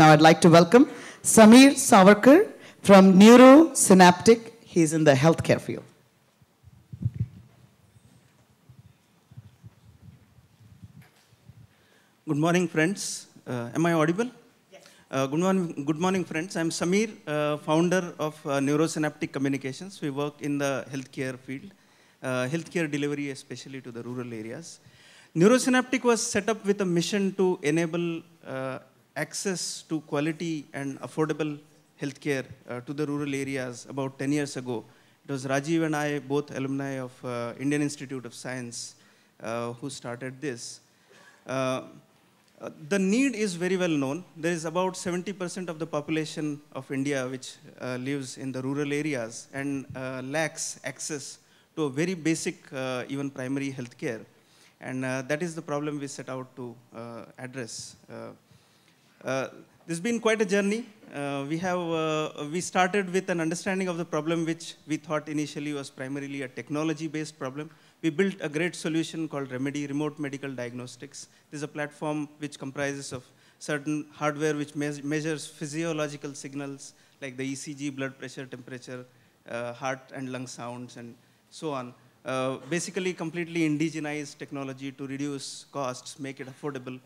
Now I'd like to welcome Samir Savarkar from Neurosynaptic. He's in the healthcare field. Good morning, friends. Uh, am I audible? Yes. Uh, good, morning, good morning, friends. I'm Samir, uh, founder of uh, Neurosynaptic Communications. We work in the healthcare field, uh, healthcare delivery, especially to the rural areas. Neurosynaptic was set up with a mission to enable uh, access to quality and affordable healthcare uh, to the rural areas about 10 years ago. It was Rajiv and I, both alumni of uh, Indian Institute of Science, uh, who started this. Uh, uh, the need is very well known. There is about 70% of the population of India which uh, lives in the rural areas and lacks access to a very basic, even primary healthcare. And that is the problem we set out to address. Uh, this has been quite a journey. Uh, we have uh, we started with an understanding of the problem which we thought initially was primarily a technology-based problem. We built a great solution called Remedy, Remote Medical Diagnostics. This is a platform which comprises of certain hardware which me measures physiological signals like the ECG, blood pressure, temperature, uh, heart and lung sounds, and so on. Uh, basically completely indigenized technology to reduce costs, make it affordable,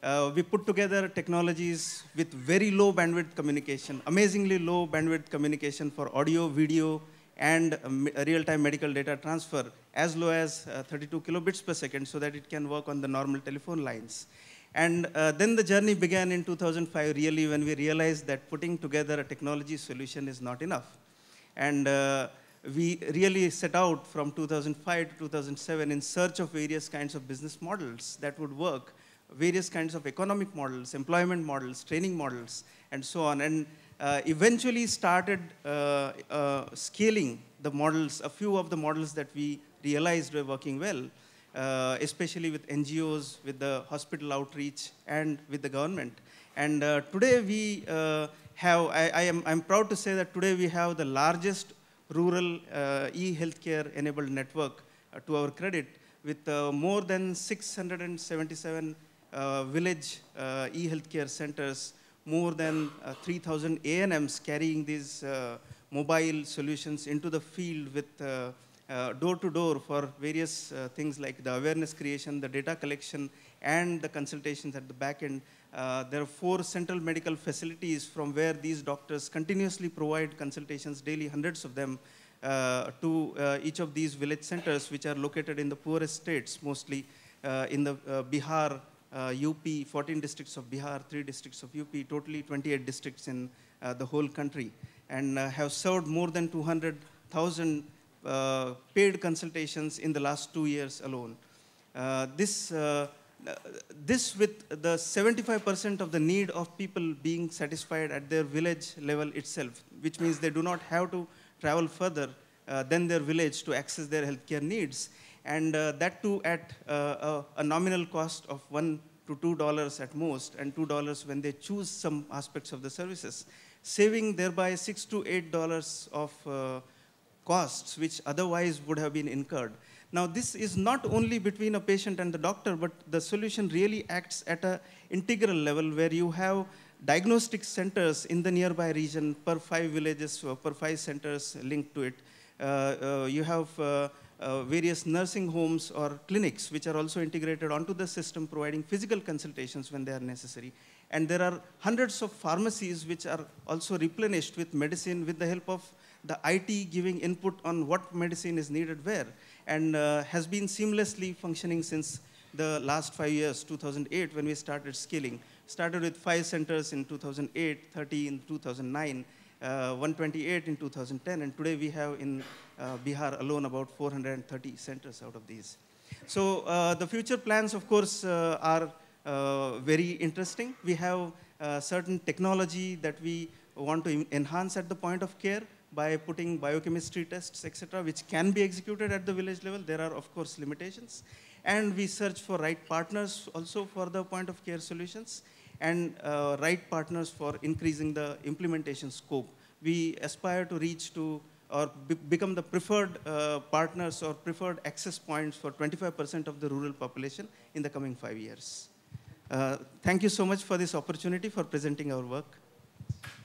uh, we put together technologies with very low bandwidth communication, amazingly low bandwidth communication for audio, video, and uh, uh, real-time medical data transfer as low as uh, 32 kilobits per second so that it can work on the normal telephone lines. And uh, then the journey began in 2005 really when we realized that putting together a technology solution is not enough. And uh, we really set out from 2005 to 2007 in search of various kinds of business models that would work various kinds of economic models, employment models, training models, and so on, and uh, eventually started uh, uh, scaling the models, a few of the models that we realized were working well, uh, especially with NGOs, with the hospital outreach, and with the government. And today we have, I, I, am I'm proud to say that today we have the largest rural uh, e-healthcare enabled network uh, to our credit with uh, more than 677 uh, village uh, e-healthcare centers, more than uh, 3,000 ANMs carrying these mobile solutions into the field with door to door for various things like the awareness creation, the data collection, and the consultations at the back end. Uh, there are four central medical facilities from where these doctors continuously provide consultations daily, hundreds of them, uh, to uh, each of these village centers, which are located in the poorest states, mostly in the Bihar, UP, uh, 14 districts of Bihar, 3 districts of UP, totally 28 districts in uh, the whole country, and uh, have served more than 200,000 paid consultations in the last two years alone. this this with the 75% of the need of people being satisfied at their village level itself, which means they do not have to travel further uh, than their village to access their healthcare needs and uh, that too at uh, a, a nominal cost of one to $2 at most, and $2 when they choose some aspects of the services, saving thereby 6 to $8 of uh, costs which otherwise would have been incurred. Now, this is not only between a patient and the doctor, but the solution really acts at an integral level where you have diagnostic centers in the nearby region per five villages, uh, per five centers linked to it. Uh, uh, you have uh, various nursing homes or clinics, which are also integrated onto the system, providing physical consultations when they are necessary. And there are hundreds of pharmacies which are also replenished with medicine with the help of the IT giving input on what medicine is needed where, and uh, has been seamlessly functioning since the last five years, 2008, when we started scaling. Started with five centers in 2008, 30 in 2009, uh, 128 in 2010, and today we have in uh, Bihar alone about 430 centers out of these. So uh, the future plans, of course, are very interesting. We have certain technology that we want to enhance at the point of care by putting biochemistry tests, etc., which can be executed at the village level. There are, of course, limitations. And we search for right partners also for the point of care solutions and uh, right partners for increasing the implementation scope. We aspire to reach to or be become the preferred uh, partners or preferred access points for 25% of the rural population in the coming five years. Uh, thank you so much for this opportunity for presenting our work.